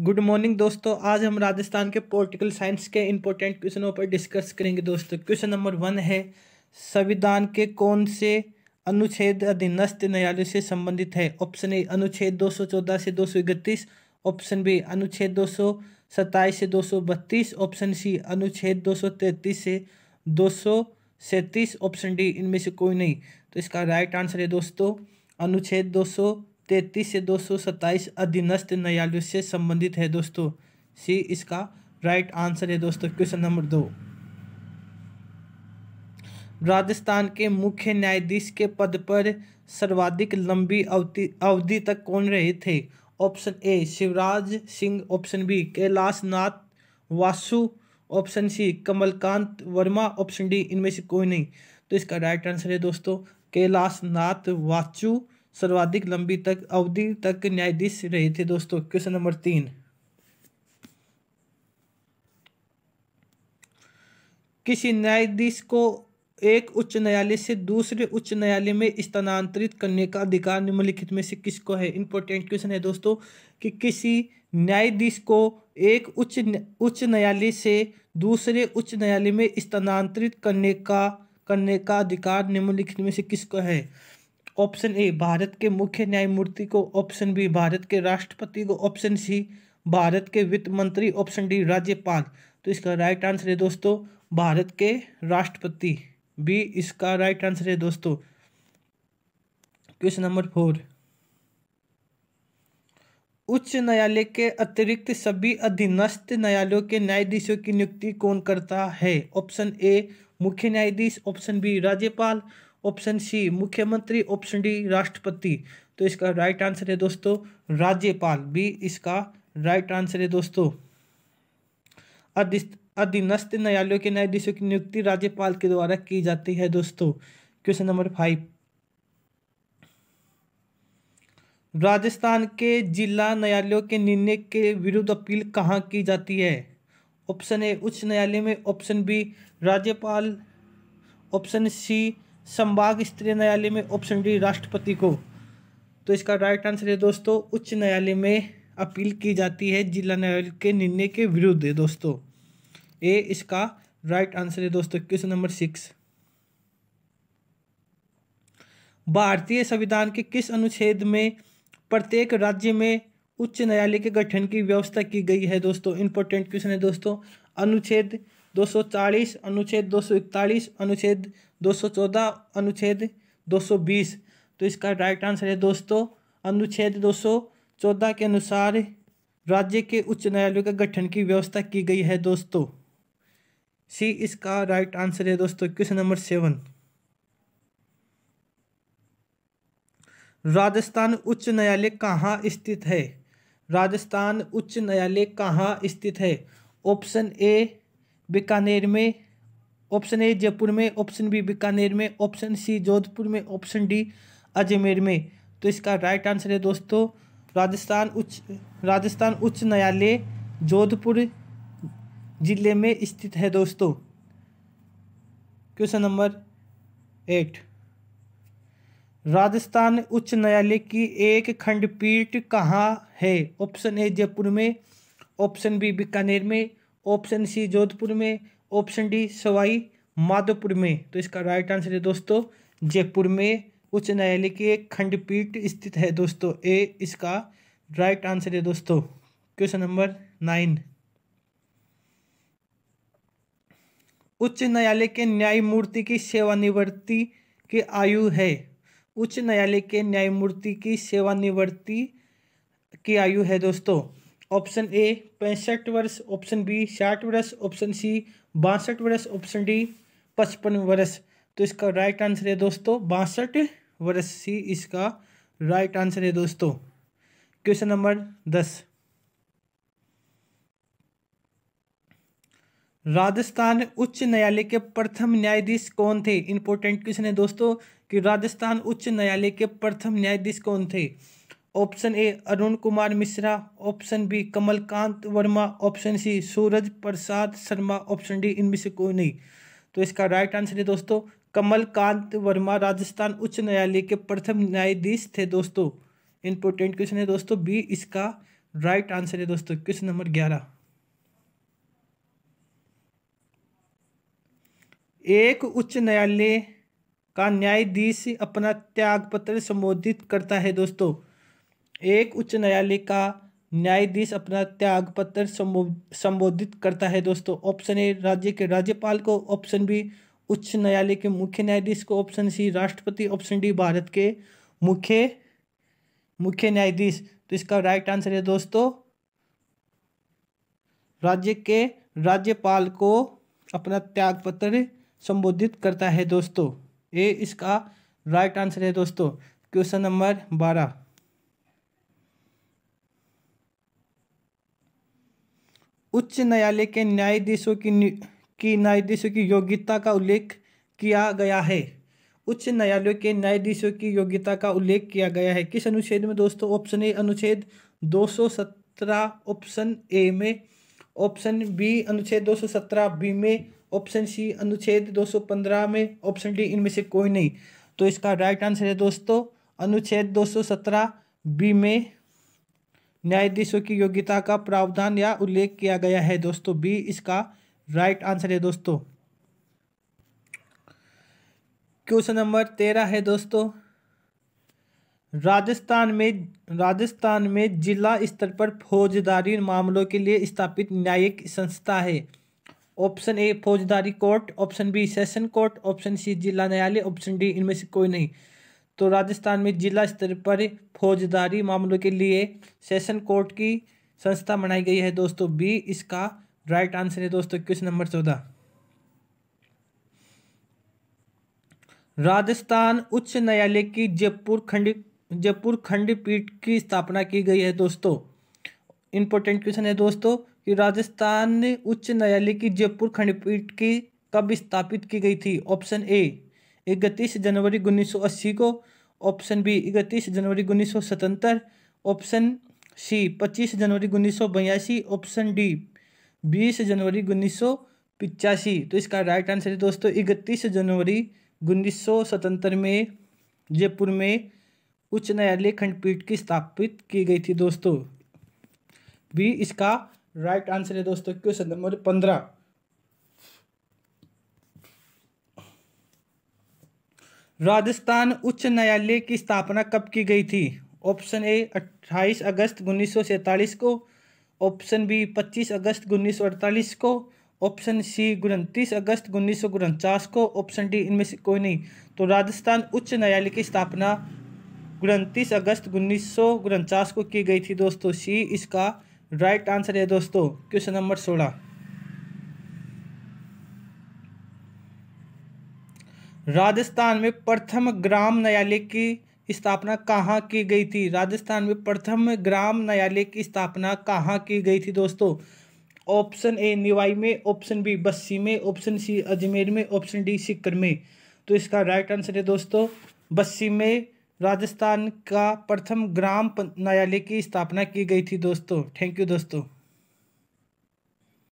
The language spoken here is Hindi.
गुड मॉर्निंग दोस्तों आज हम राजस्थान के पॉलिटिकल साइंस के इंपॉर्टेंट क्वेश्चनों पर डिस्कस करेंगे दोस्तों क्वेश्चन नंबर वन है संविधान के कौन से अनुच्छेद अधीनस्थ न्यायालय से संबंधित है ऑप्शन ए अनुच्छेद 214 से 231 ऑप्शन बी अनुच्छेद 227 से 232 ऑप्शन सी अनुच्छेद 233 से दो ऑप्शन डी इनमें से कोई नहीं तो इसका राइट आंसर है दोस्तों अनुच्छेद दो तैतीस से दो सौ सत्ताईस अधीनस्थ न्यायालय से संबंधित है दोस्तों सी इसका राइट आंसर है दोस्तों क्वेश्चन नंबर दो राजस्थान के मुख्य न्यायाधीश के पद पर सर्वाधिक लंबी अवधि तक कौन रहे थे option A Shivraj Singh option B Kailash Nath Vasu option C Kamalkant Verma option D इनमें से कोई नहीं तो इसका राइट आंसर है दोस्तों कैलाश नाथ वाचू सर्वाधिक लंबी तक अवधि तक न्यायाधीश रहे थे दोस्तों क्वेश्चन नंबर तीन किसी न्यायाधीश को एक उच्च न्यायालय से दूसरे उच्च न्यायालय में स्थानांतरित करने का अधिकार निम्नलिखित में से किसको है इंपॉर्टेंट क्वेश्चन है दोस्तों कि किसी न्यायाधीश को एक उच्च उच्च न्यायालय से दूसरे उच्च न्यायालय में स्थानांतरित करने का करने का अधिकार निम्नलिखित में से किसको है ऑप्शन ए भारत के मुख्य न्यायमूर्ति को ऑप्शन बी भारत के राष्ट्रपति को ऑप्शन सी भारत के वित्त मंत्री ऑप्शन डी राज्यपाल तो इसका राइट आंसर है दोस्तों भारत के राष्ट्रपति बी इसका राइट आंसर है दोस्तों क्वेश्चन नंबर फोर उच्च न्यायालय के अतिरिक्त सभी अधीनस्थ न्यायालयों के न्यायाधीशों की नियुक्ति कौन करता है ऑप्शन ए मुख्य न्यायाधीश ऑप्शन बी राज्यपाल ऑप्शन सी मुख्यमंत्री ऑप्शन डी राष्ट्रपति तो इसका राइट आंसर है दोस्तों राज्यपाल बी इसका राइट आंसर है दोस्तों अधीनस्थ न्यायालयों के न्यायाधीशों की नियुक्ति राज्यपाल के द्वारा की जाती है दोस्तों क्वेश्चन नंबर फाइव राजस्थान के जिला न्यायालयों के निर्णय के विरुद्ध अपील कहाँ की जाती है ऑप्शन ए उच्च न्यायालय में ऑप्शन बी राज्यपाल ऑप्शन सी संभाग स्तरीय न्यायालय में ऑप्शन डी राष्ट्रपति को तो इसका राइट आंसर है दोस्तों उच्च न्यायालय में अपील की जाती है जिला न्यायालय के निर्णय के विरुद्ध है दोस्तों ए इसका राइट आंसर है दोस्तों क्वेश्चन नंबर सिक्स भारतीय संविधान के किस अनुच्छेद में प्रत्येक राज्य में उच्च न्यायालय के गठन की व्यवस्था की गई है दोस्तों इंपॉर्टेंट क्वेश्चन है दोस्तों अनुच्छेद 240 अनुच्छेद 241 अनुच्छेद 214 अनुच्छेद 220 तो इसका राइट आंसर है दोस्तों अनुच्छेद 214 के अनुसार राज्य के उच्च न्यायालय के गठन की व्यवस्था की गई है दोस्तों सी इसका राइट आंसर है दोस्तों क्वेश्चन नंबर सेवन राजस्थान उच्च न्यायालय कहाँ स्थित है राजस्थान उच्च न्यायालय कहाँ स्थित है ऑप्शन ए बीकानेर में ऑप्शन ए जयपुर में ऑप्शन बी बीकानेर में ऑप्शन सी जोधपुर में ऑप्शन डी अजमेर में तो इसका राइट आंसर है दोस्तों राजस्थान उच्च राजस्थान उच्च न्यायालय जोधपुर जिले में स्थित है दोस्तों क्वेश्चन नंबर एट राजस्थान उच्च न्यायालय की एक खंडपीठ कहाँ है ऑप्शन ए जयपुर में ऑप्शन बी बीकानेर में ऑप्शन सी जोधपुर में ऑप्शन डी सवाई माधोपुर में तो इसका राइट आंसर है दोस्तों जयपुर में उच्च न्यायालय की एक खंडपीठ स्थित है दोस्तों ए इसका राइट आंसर है दोस्तों क्वेश्चन नंबर नाइन उच्च न्यायालय के न्यायमूर्ति की सेवानिवृत्ति की आयु है उच्च न्यायालय के न्यायमूर्ति की सेवानिवृत्ति की आयु है दोस्तों ऑप्शन ए पैंसठ वर्ष ऑप्शन बी साठ वर्ष ऑप्शन सी बासठ वर्ष ऑप्शन डी पचपन वर्ष तो इसका राइट आंसर है दोस्तों बासठ वर्ष सी इसका राइट आंसर है दोस्तों क्वेश्चन नंबर दस राजस्थान उच्च न्यायालय के प्रथम न्यायाधीश कौन थे इंपॉर्टेंट क्वेश्चन है दोस्तों कि राजस्थान उच्च न्यायालय के प्रथम न्यायाधीश कौन थे option A Arun Kumar Mishra option B Kamalkant Verma option C Suraj Prasad Sharma option D इनमें से कोई नहीं तो इसका राइट आंसर है दोस्तों कमलकांत वर्मा राजस्थान उच्च न्यायालय के प्रथम न्यायाधीश थे दोस्तों इंपोर्टेंट क्वेश्चन है दोस्तों बी इसका राइट आंसर है दोस्तों क्वेश्चन नंबर ग्यारह एक उच्च न्यायालय का न्यायाधीश अपना त्यागपत्र संबोधित करता है दोस्तों एक उच्च न्यायालय का न्यायाधीश अपना त्याग पत्र संबोधित करता है दोस्तों ऑप्शन ए राज्य के राज्यपाल को ऑप्शन बी उच्च न्यायालय के मुख्य न्यायाधीश को ऑप्शन सी राष्ट्रपति ऑप्शन डी भारत के मुख्य मुख्य न्यायाधीश तो इसका राइट आंसर है दोस्तों राज्य के राज्यपाल को अपना त्याग पत्र संबोधित करता है दोस्तों ये इसका राइट आंसर है दोस्तों क्वेश्चन नंबर बारह उच्च न्यायालय के न्यायाधीशों की की न्यायाधीशों की योग्यता का उल्लेख किया गया है उच्च न्यायालय के न्यायाधीशों की योग्यता का उल्लेख किया गया है किस अनुच्छेद में दोस्तों ऑप्शन ए अनुच्छेद 217 ऑप्शन ए में ऑप्शन बी अनुच्छेद 217 बी में ऑप्शन सी अनुच्छेद 215 में ऑप्शन डी इनमें से कोई नहीं तो इसका राइट आंसर है दोस्तों अनुच्छेद 217 बी में न्यायाधीशों की योग्यता का प्रावधान या उल्लेख किया गया है दोस्तों बी इसका राइट आंसर है दोस्तों क्वेश्चन नंबर तेरह है दोस्तों राजस्थान में राजस्थान में जिला स्तर पर फौजदारी मामलों के लिए स्थापित न्यायिक संस्था है ऑप्शन ए फौजदारी court option B session court option C जिला न्यायालय ऑप्शन डी इनमें से कोई नहीं तो राजस्थान में जिला स्तर पर फौजदारी मामलों के लिए सेशन कोर्ट की संस्था बनाई गई है दोस्तों बी इसका राइट आंसर है दोस्तों क्वेश्चन नंबर चौदह राजस्थान उच्च न्यायालय की जयपुर खंड जयपुर खंडपीठ की स्थापना की गई है दोस्तों इंपॉर्टेंट क्वेश्चन है दोस्तों कि राजस्थान उच्च न्यायालय की जयपुर खंडपीठ की कब स्थापित की गई थी ऑप्शन ए इकतीस जनवरी अस्सी को ऑप्शन बी इकतीस जनवरी उन्नीस ऑप्शन सी पच्चीस जनवरी उन्नीस ऑप्शन डी बीस जनवरी उन्नीस पिचासी तो इसका राइट आंसर है दोस्तों इकतीस जनवरी उन्नीस में जयपुर में उच्च न्यायालय खंडपीठ की स्थापित की गई थी दोस्तों भी इसका राइट आंसर है दोस्तों क्वेश्चन नंबर पंद्रह राजस्थान उच्च न्यायालय की स्थापना कब की गई थी ऑप्शन ए 28 अगस्त उन्नीस को ऑप्शन बी 25 अगस्त उन्नीस को ऑप्शन सी उनतीस अगस्त उन्नीस को ऑप्शन डी इनमें से कोई नहीं तो राजस्थान उच्च न्यायालय की स्थापना उनतीस अगस्त उन्नीस को की गई थी दोस्तों सी इसका राइट आंसर है दोस्तों क्वेश्चन नंबर सोलह राजस्थान में प्रथम ग्राम न्यायालय की स्थापना कहाँ की गई थी राजस्थान में प्रथम ग्राम न्यायालय की स्थापना कहाँ की गई थी दोस्तों ऑप्शन ए निवाई में ऑप्शन बी बस्सी में ऑप्शन सी अजमेर में ऑप्शन डी सिक्कर में तो इसका राइट आंसर है दोस्तों बस्सी में राजस्थान का प्रथम ग्राम न्यायालय की स्थापना की गई थी दोस्तों थैंक यू दोस्तों